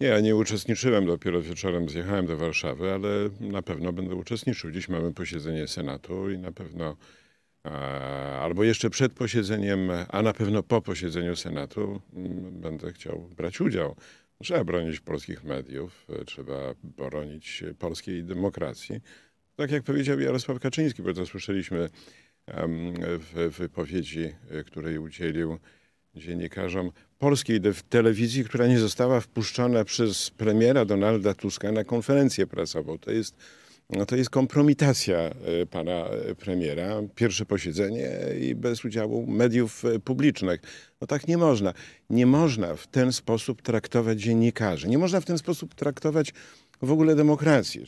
Nie, ja nie uczestniczyłem, dopiero wieczorem zjechałem do Warszawy, ale na pewno będę uczestniczył. Dziś mamy posiedzenie Senatu i na pewno albo jeszcze przed posiedzeniem, a na pewno po posiedzeniu Senatu mm, będę chciał brać udział. Trzeba bronić polskich mediów, trzeba bronić polskiej demokracji. Tak jak powiedział Jarosław Kaczyński, bo to słyszeliśmy w wypowiedzi, której udzielił dziennikarzom polskiej telewizji, która nie została wpuszczona przez premiera Donalda Tuska na konferencję prasową. To jest, no to jest kompromitacja e, pana e, premiera. Pierwsze posiedzenie i bez udziału mediów e, publicznych. No tak nie można. Nie można w ten sposób traktować dziennikarzy. Nie można w ten sposób traktować w ogóle demokracji.